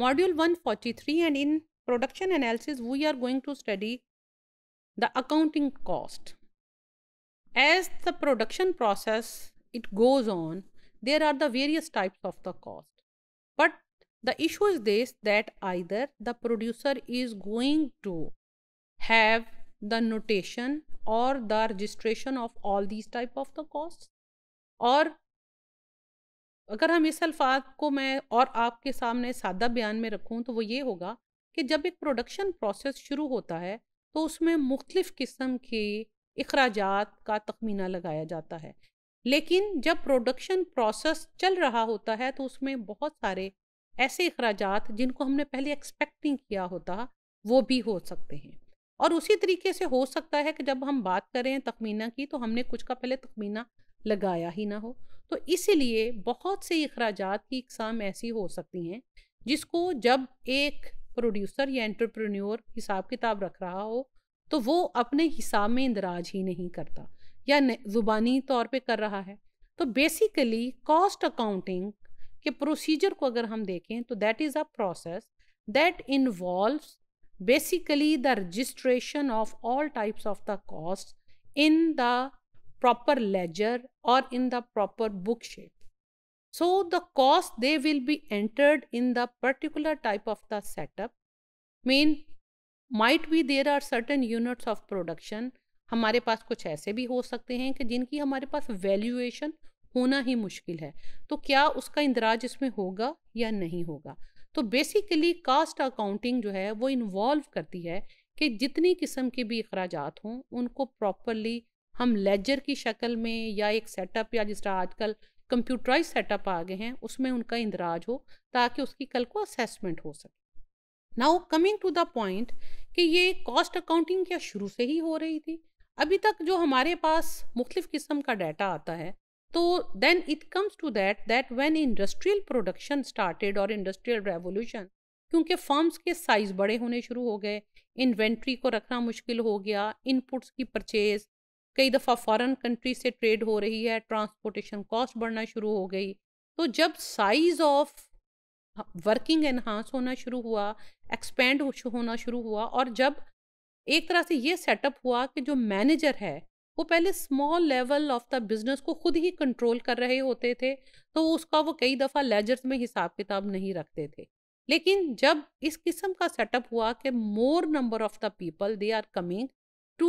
module 143 and in production analysis we are going to study the accounting cost as the production process it goes on there are the various types of the cost but the issue is this that either the producer is going to have the notation or the registration of all these type of the costs or अगर हम इस अल्फाज को मैं और आपके सामने सादा बयान में रखूँ तो वो ये होगा कि जब एक प्रोडक्शन प्रोसेस शुरू होता है तो उसमें मुख्तफ़ किस्म के अखराज का तखमीना लगाया जाता है लेकिन जब प्रोडक्शन प्रोसेस चल रहा होता है तो उसमें बहुत सारे ऐसे अखराज जिनको हमने पहले एक्सपेक्ट नहीं किया होता वो भी हो सकते हैं और उसी तरीके से हो सकता है कि जब हम बात करें तखमीना की तो हमने कुछ का पहले तखमीना लगाया ही ना हो तो इसीलिए बहुत से अखराज की इकसाम ऐसी हो सकती हैं जिसको जब एक प्रोड्यूसर या एंटरप्रेन्योर हिसाब किताब रख रहा हो तो वो अपने हिसाब में इंदराज ही नहीं करता या ज़ुबानी तौर पे कर रहा है तो बेसिकली कॉस्ट अकाउंटिंग के प्रोसीजर को अगर हम देखें तो that is a process that involve basically the registration of all types of the cost in the proper ledger or in the proper book sheet. So the cost they will be entered in the particular type of the setup. Mean might be there are certain units of production. हमारे पास कुछ ऐसे भी हो सकते हैं कि जिनकी हमारे पास वैल्यूएशन होना ही मुश्किल है तो क्या उसका इंदराज इसमें होगा या नहीं होगा तो बेसिकली कास्ट अकाउंटिंग जो है वो इन्वॉल्व करती है कि जितनी किस्म के भी अखराज हों उनको प्रॉपरली हम लेजर की शक्ल में या एक सेटअप या जिस तरह आजकल कंप्यूटराइज सेटअप आ गए हैं उसमें उनका इंदराज हो ताकि उसकी कल को असेसमेंट हो सके now coming to the point कि ये कॉस्ट अकाउंटिंग क्या शुरू से ही हो रही थी अभी तक जो हमारे पास मुख्तफ किस्म का डाटा आता है तो then it comes to that that when industrial production started और इंडस्ट्रियल रेवोल्यूशन क्योंकि फॉर्म्स के साइज़ बड़े होने शुरू हो गए इन्वेंट्री को रखना मुश्किल हो गया इनपुट्स की परचेज कई दफ़ा फ़ॉरन कंट्री से ट्रेड हो रही है ट्रांसपोर्टेशन कॉस्ट बढ़ना शुरू हो गई तो जब साइज़ ऑफ वर्किंग एनहांस होना शुरू हुआ एक्सपेंड होना शुरू हुआ और जब एक तरह से ये सेटअप हुआ कि जो मैनेजर है वो पहले small level of the business को खुद ही कंट्रोल कर रहे होते थे तो उसका वो कई दफ़ा लेजर्स में हिसाब किताब नहीं रखते थे लेकिन जब इस किस्म का सेटअप हुआ कि more number of the people they are coming to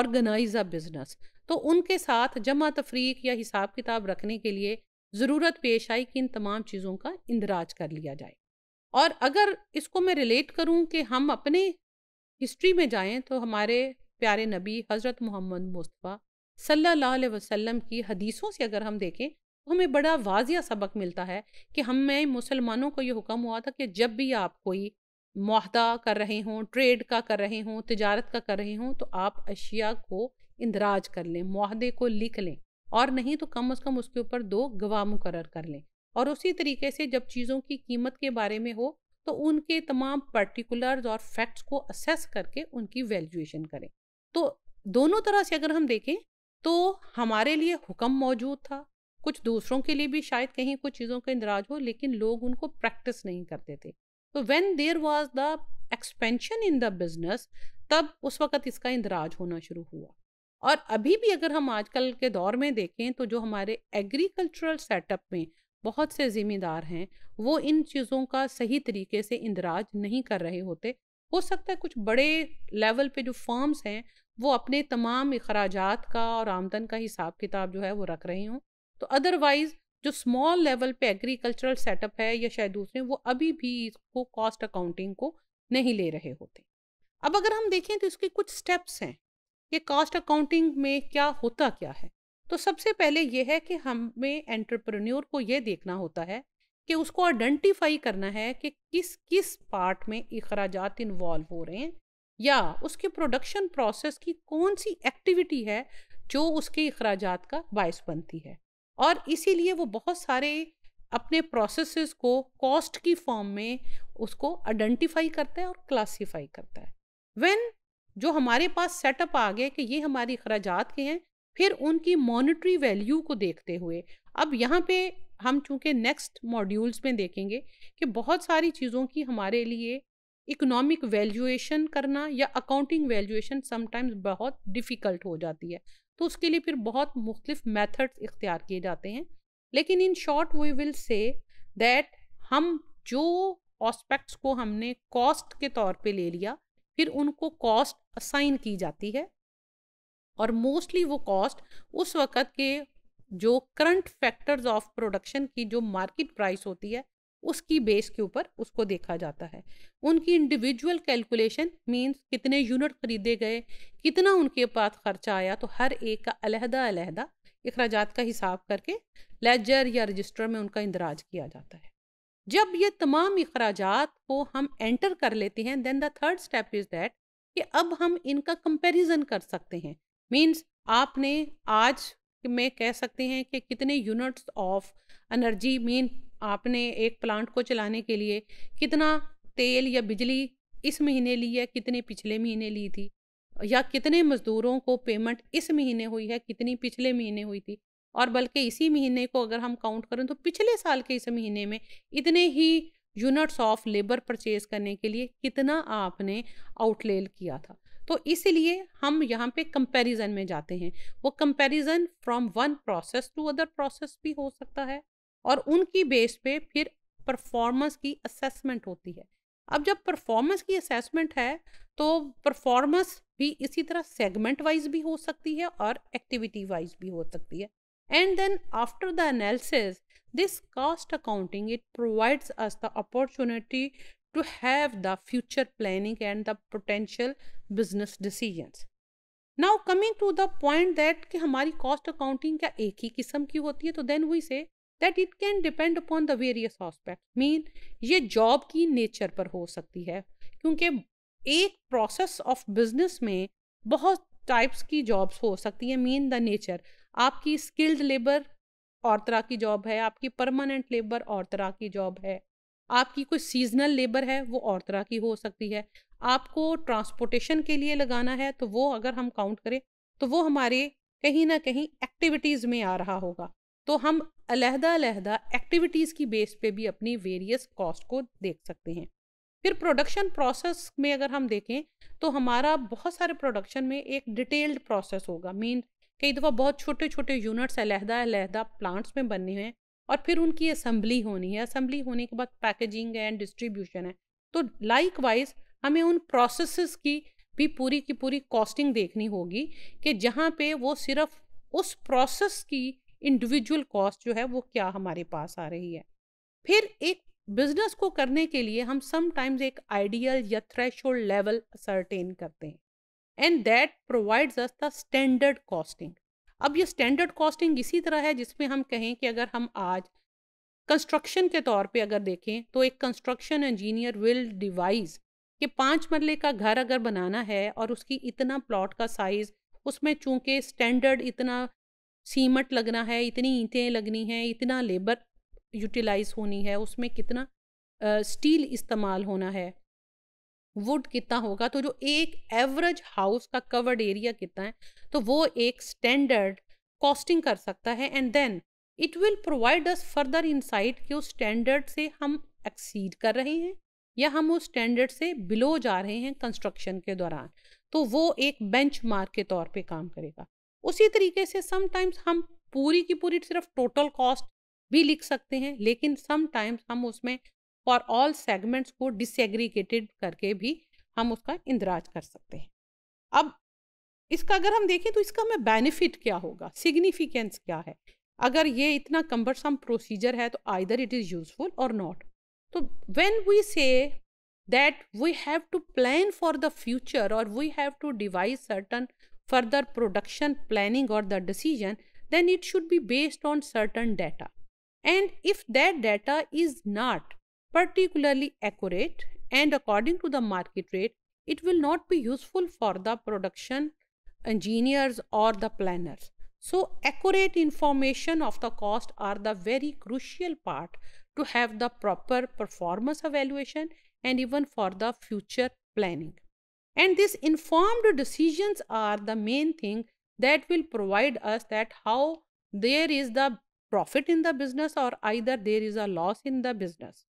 organise a business तो उनके साथ जमा तफरीक या हिसाब किताब रखने के लिए ज़रूरत पेश आई कि इन तमाम चीज़ों का इंदराज कर लिया जाए और अगर इसको मैं रिलेट करूँ कि हम अपने हिस्ट्री में जाएँ तो हमारे प्यारे नबी हज़रत मोहम्मद मुस्तफ़ा सल्लल्लाहु अलैहि वसल्लम की हदीसों से अगर हम देखें तो हमें बड़ा वाजिया सबक मिलता है कि हमें मुसलमानों को ये हुक्म हुआ था कि जब भी आप कोई माहदा कर रहे हों ट्रेड का कर रहे हों तजारत का कर रहे हों तो आप अशिया को इंदराज कर लें माहदे को लिख लें और नहीं तो कम अज़ कम उसके ऊपर दो गवाह मुकर कर लें और उसी तरीके से जब चीज़ों की कीमत के बारे में हो तो उनके तमाम पर्टिकुलर्स और फैक्ट्स को असेस करके उनकी वैल्यूएशन करें तो दोनों तरह से अगर हम देखें तो हमारे लिए हुक्म मौजूद था कुछ दूसरों के लिए भी शायद कहीं कुछ चीज़ों का इंदराज हो लेकिन लोग उनको प्रैक्टिस नहीं करते थे तो when there was the expansion in the business तब उस वक़्त इसका इंदराज होना शुरू हुआ और अभी भी अगर हम आजकल के दौर में देखें तो जो हमारे एग्रीकल्चरल सेटअप में बहुत से ज़िम्मेदार हैं वो इन चीज़ों का सही तरीके से इंदराज नहीं कर रहे होते हो सकता है कुछ बड़े लेवल पे जो फॉर्म्स हैं वो अपने तमाम अखराज का और आमदन का हिसाब किताब जो है वो रख रहे हों तो अदरवाइज़ जो स्मॉल लेवल पे एग्रीकल्चरल सेटअप है या शायद दूसरे वो अभी भी इसको कॉस्ट अकाउंटिंग को नहीं ले रहे होते अब अगर हम देखें तो इसके कुछ स्टेप्स हैं कि कॉस्ट अकाउंटिंग में क्या होता क्या है तो सबसे पहले ये है कि हमें एंटरप्रेन्योर को ये देखना होता है कि उसको आइडेंटिफाई करना है कि किस किस पार्ट में अखराज इन्वॉल्व हो रहे हैं या उसके प्रोडक्शन प्रोसेस की कौन सी एक्टिविटी है जो उसके अखराज का बायस बनती है और इसीलिए वो बहुत सारे अपने प्रोसेसेस को कॉस्ट की फॉर्म में उसको आइडेंटिफाई करता है और क्लासिफाई करता है व्हेन जो हमारे पास सेटअप आ गए कि ये हमारे अखराज के हैं फिर उनकी मॉनिटरी वैल्यू को देखते हुए अब यहाँ पे हम चूँकि नेक्स्ट मॉड्यूल्स में देखेंगे कि बहुत सारी चीज़ों की हमारे लिए इकोनॉमिक वैल्यूएशन करना या अकाउंटिंग वैल्यूएशन समटाइम्स बहुत डिफ़िकल्ट हो जाती है तो उसके लिए फिर बहुत मुख्तफ मैथड्स इख्तियार किए जाते हैं लेकिन in short we will see that हम जो ऑस्पेक्ट्स को हमने कॉस्ट के तौर पे ले लिया फिर उनको कॉस्ट असाइन की जाती है और मोस्टली वो कॉस्ट उस वक़्त के जो करंट फैक्टर्स ऑफ प्रोडक्शन की जो मार्केट प्राइस होती है उसकी बेस के ऊपर उसको देखा जाता है उनकी इंडिविजुअल कैलकुलेशन मींस कितने यूनिट खरीदे गए कितना उनके पास खर्चा आया तो हर एक का अलहदा अलहदा अखराज का हिसाब करके लेजर या रजिस्टर में उनका इंदराज किया जाता है जब ये तमाम अखराज को हम एंटर कर लेते हैं then the third step is that कि अब हम इनका कंपेरिजन कर सकते हैं मीन्स आपने आज में कह सकते हैं कि कितने यूनिट्स ऑफ एनर्जी मीन आपने एक प्लांट को चलाने के लिए कितना तेल या बिजली इस महीने ली है कितने पिछले महीने ली थी या कितने मज़दूरों को पेमेंट इस महीने हुई है कितनी पिछले महीने हुई थी और बल्कि इसी महीने को अगर हम काउंट करें तो पिछले साल के इस महीने में इतने ही यूनिट्स ऑफ लेबर परचेज करने के लिए कितना आपने आउटलेल किया था तो इसलिए हम यहाँ पे कंपैरिजन में जाते हैं वो comparison from one process to other process भी हो सकता है और उनकी बेस पे फिर परफॉर्मेंस की असेसमेंट होती है अब जब परफॉर्मेंस की असेसमेंट है तो परफॉर्मेंस भी इसी तरह सेगमेंट वाइज भी हो सकती है और एक्टिविटी वाइज भी हो सकती है and then after the analysis this cost accounting it provides us the opportunity to have the future planning and the potential business decision now coming to the point that कि हमारी cost accounting क्या एक ही किस्म की होती है तो then we से that it can depend upon the various aspect mean ये जॉब की नेचर पर हो सकती है क्योंकि एक प्रोसेस ऑफ बिजनेस में बहुत टाइप्स की जॉब्स हो सकती है मीन द नेचर आपकी स्किल्ड लेबर और तरह की जॉब है आपकी परमानेंट लेबर और तरह की जॉब है आपकी कोई सीजनल लेबर है वो और तरह की हो सकती है आपको ट्रांसपोर्टेशन के लिए लगाना है तो वो अगर हम काउंट करें तो वो हमारे कहीं ना कहीं एक्टिविटीज़ में आ रहा होगा तो हम अलहदा अलहदा एक्टिविटीज़ की बेस पे भी अपनी वेरियस कॉस्ट को देख सकते हैं फिर प्रोडक्शन प्रोसेस में अगर हम देखें तो हमारा बहुत सारे प्रोडक्शन में एक डिटेल्ड प्रोसेस होगा मीन कई दफ़ा बहुत छोटे छोटे यूनिट्स अलहदा अलहदा प्लांट्स में बने हैं और फिर उनकी असम्बली होनी है असम्बली होने के बाद पैकेजिंग एंड डिस्ट्रीब्यूशन है तो लाइक वाइज हमें उन प्रोसेस की भी पूरी की पूरी कॉस्टिंग देखनी होगी कि जहाँ पे वो सिर्फ उस प्रोसेस की इंडिविजुअल कॉस्ट जो है वो क्या हमारे पास आ रही है फिर एक बिजनेस को करने के लिए हम समटाइम्स एक आइडियल या थ्रेश लेवल सर्टेन करते हैं and that provides us the standard costing अब ये स्टैंडर्ड कॉस्टिंग इसी तरह है जिसमें हम कहें कि अगर हम आज कंस्ट्रक्शन के तौर पे अगर देखें तो एक कंस्ट्रक्शन इंजीनियर विल डिवाइस कि पाँच मरले का घर अगर बनाना है और उसकी इतना प्लॉट का साइज़ उसमें चूँकि स्टैंडर्ड इतना सीमट लगना है इतनी ईंटें लगनी हैं इतना लेबर यूटिलाइज होनी है उसमें कितना स्टील इस्तेमाल होना है वुड कितना होगा तो जो एक एवरेज हाउस का कवर्ड एरिया कितना है तो वो एक स्टैंडर्ड कॉस्टिंग कर सकता है and then it will provide us further insight कि उस स्टैंडर्ड से हम एक्सीड कर रहे हैं या हम उस स्टैंडर्ड से बिलो जा रहे हैं कंस्ट्रक्शन के दौरान तो वो एक बेंच मार्क के तौर पर काम करेगा उसी तरीके से समटाइम्स हम पूरी की पूरी सिर्फ टोटल कॉस्ट भी लिख सकते हैं लेकिन समटाइम्स हम उसमें फॉर ऑल सेगमेंट्स को डिसएग्रीगेटेड करके भी हम उसका इंदराज कर सकते हैं अब इसका अगर हम देखें तो इसका हमें बेनिफिट क्या होगा सिग्निफिकेंस क्या है अगर ये इतना कम्बरसम प्रोसीजर है तो either it is useful or not तो व्हेन वी से that we have to plan for the future और we have to devise certain further production planning or the decision, then it should be based on certain data. And if that data is not particularly accurate and according to the market rate, it will not be useful for the production engineers or the planners. So, accurate information of the cost are the very crucial part to have the proper performance evaluation and even for the future planning. and these informed decisions are the main thing that will provide us that how there is the profit in the business or either there is a loss in the business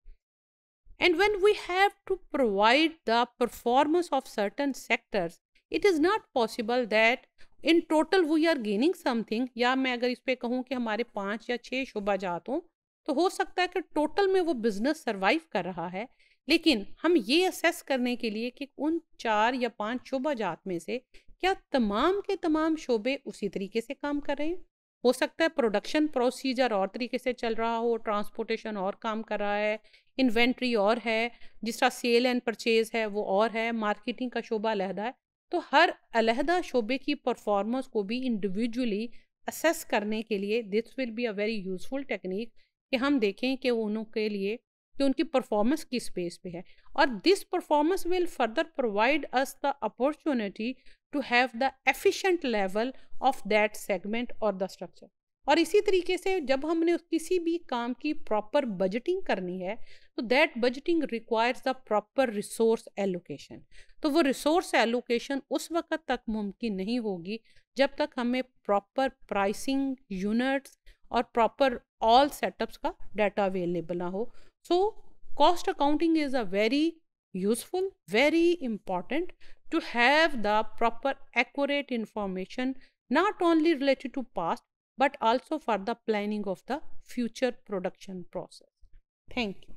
and when we have to provide the performance of certain sectors it is not possible that in total we are gaining something या मैं अगर इस पर कहूँ कि हमारे पाँच या छः शुभा जात हों तो हो सकता है कि टोटल में वो बिजनेस सरवाइव कर रहा है लेकिन हम ये असेस करने के लिए कि उन चार या पांच शोबा जात में से क्या तमाम के तमाम शोबे उसी तरीके से काम कर रहे हैं हो सकता है प्रोडक्शन प्रोसीजर और तरीके से चल रहा हो ट्रांसपोर्टेशन और काम कर रहा है इन्वेंट्री और है जिस तरह सेल एंड परचेज है वो और है मार्केटिंग का शोबा अलहदा है तो हर अलहदा शोबे की परफॉर्मेंस को भी इंडिविजुअली असेस करने के लिए this will be a very useful technique कि हम देखें कि उनके लिए कि उनकी परफॉर्मेंस किस बेस पे है और this performance will further provide us the opportunity to have the efficient level of that segment और द स्ट्रक्चर और इसी तरीके से जब हमने किसी भी काम की प्रॉपर बजटिंग करनी है तो that budgeting requires the proper resource allocation तो वो रिसोर्स एलोकेशन उस वक्त तक मुमकिन नहीं होगी जब तक हमें प्रॉपर प्राइसिंग यूनिट्स और प्रॉपर ऑल सेटअप्स का डाटा अवेलेबल ना हो So, cost accounting is a very useful, very important to have the proper accurate information not only related to past but also for the planning of the future production process. Thank you.